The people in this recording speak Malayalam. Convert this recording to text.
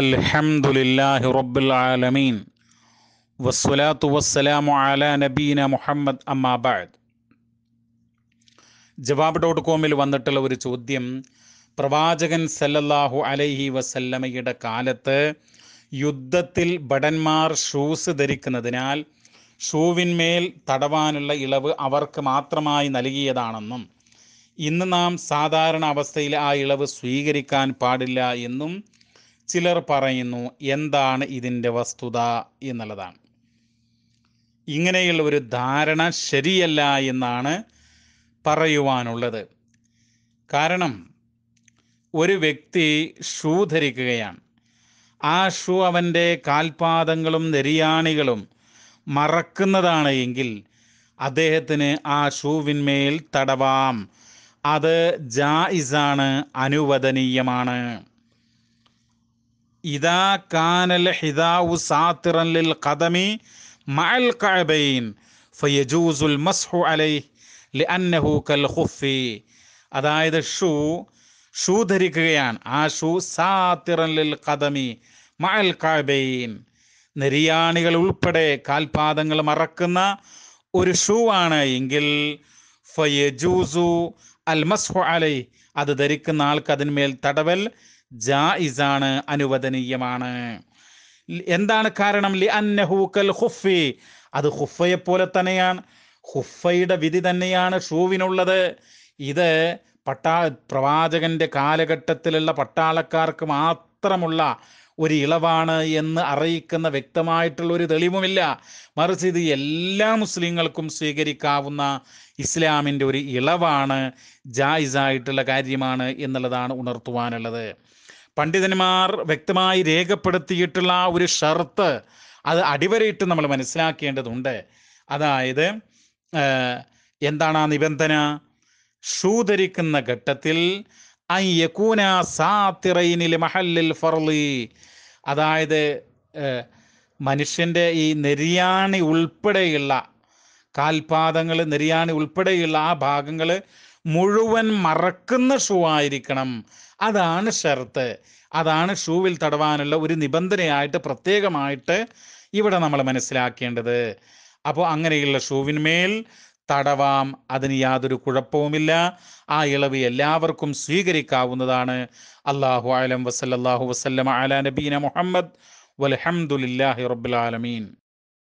അൽഹംദുലില്ലാഹി لله ആലമീൻ വസ്സലാത്തു വസ്സലാമു അലാ على മുഹമ്മദ് محمد أما بعد ജവാബ് ഡോട്ട് കോമിൽ വന്നിട്ടുള്ള ഒരു ചോദ്യം പ്രവാചകൻ സല്ലല്ലാഹു അലൈഹി വസല്ലമയുടെ കാലത്ത് യുദ്ധത്തിൽ ഭടന്മാർ ഷൂസ് ധരിക്കുന്നതിനാൽ ഷൂവിന്മേൽ തടവാനുള്ള ഇളവ് അവർക്ക് മാത്രമായി നൽകിയതാണെന്നും ഇന്ന് നാം സാധാരണ അവസ്ഥയിൽ ആ ഇളവ് സ്വീകരിക്കാൻ പാടില്ല എന്നും ചിലർ പറയുന്നു എന്താണ് ഇതിൻ്റെ വസ്തുത എന്നുള്ളതാണ് ഇങ്ങനെയുള്ള ഒരു ധാരണ ശരിയല്ല എന്നാണ് പറയുവാനുള്ളത് കാരണം ഒരു വ്യക്തി ഷൂ ധരിക്കുകയാണ് ആ ഷൂ അവൻ്റെ കാൽപാദങ്ങളും നെരിയാണികളും മറക്കുന്നതാണ് എങ്കിൽ അദ്ദേഹത്തിന് ആ ഷൂവിന്മേൽ തടവാം അത് ജായിസാണ് അനുവദനീയമാണ് ഇതാ കാനൽ ഹിതാവു സാത്തിറൻ ലിൽ ഖദമി മഅൽ കഅബൈൻ ഫയജൂസുൽ മസ്ഹു അലൈഹി ലിഅന്നഹു കൽ ഖുഫി അതായത് ഷൂ ഷൂ ധരിക്കുകയാണ് ആ ഷൂ സാത്തിറൻ ലിൽ ഖദമി മഅൽ കഅബൈൻ നെരിയാണികൾ ഉൾപ്പെടെ കാൽപാദങ്ങൾ മറക്കുന്ന ഒരു ഷൂ ആണ് എങ്കിൽ ഫയജൂസു അൽ മസ്ഹു അലൈ അത് ധരിക്കുന്ന ആൾക്ക് അതിന്മേൽ തടവൽ ജാഇസാണ് അനുവദനീയമാണ് എന്താണ് കാരണം ലി അന്നഹൂക്കൽ ഹുഫി അത് ഹുഫയെ പോലെ തന്നെയാണ് ഹുഫയുടെ വിധി തന്നെയാണ് ഷൂവിനുള്ളത് ഇത് പട്ടാ പ്രവാചകന്റെ കാലഘട്ടത്തിലുള്ള പട്ടാളക്കാർക്ക് മാത്രമുള്ള ഒരു ഇളവാണ് എന്ന് അറിയിക്കുന്ന വ്യക്തമായിട്ടുള്ള ഒരു തെളിവുമില്ല മറിച്ച് ഇത് എല്ലാ മുസ്ലിങ്ങൾക്കും സ്വീകരിക്കാവുന്ന ഇസ്ലാമിൻ്റെ ഒരു ഇളവാണ് ജായിസായിട്ടുള്ള കാര്യമാണ് എന്നുള്ളതാണ് ഉണർത്തുവാനുള്ളത് പണ്ഡിതന്മാർ വ്യക്തമായി രേഖപ്പെടുത്തിയിട്ടുള്ള ഒരു ഷർത്ത് അത് അടിവരയിട്ട് നമ്മൾ മനസ്സിലാക്കേണ്ടതുണ്ട് അതായത് എന്താണ് ആ നിബന്ധന ഷൂ ധരിക്കുന്ന ഘട്ടത്തിൽ മഹല്ലിൽ അതായത് മനുഷ്യൻ്റെ ഈ നെരിയാണി ഉൾപ്പെടെയുള്ള കാൽപാദങ്ങൾ നെരിയാണി ഉൾപ്പെടെയുള്ള ആ ഭാഗങ്ങൾ മുഴുവൻ മറക്കുന്ന ഷൂ ആയിരിക്കണം അതാണ് ഷർത്ത് അതാണ് ഷൂവിൽ തടവാനുള്ള ഒരു നിബന്ധനയായിട്ട് പ്രത്യേകമായിട്ട് ഇവിടെ നമ്മൾ മനസ്സിലാക്കേണ്ടത് അപ്പോൾ അങ്ങനെയുള്ള ഷൂവിന്മേൽ തടവാം അതിന് യാതൊരു കുഴപ്പവുമില്ല ആ ഇളവ് എല്ലാവർക്കും സ്വീകരിക്കാവുന്നതാണ് അള്ളാഹു ആലം വസല്ലാഹു വസ്ലം അല നബീന മുഹമ്മദ് വലഹമുല്ലാഹി റബുലാലമീൻ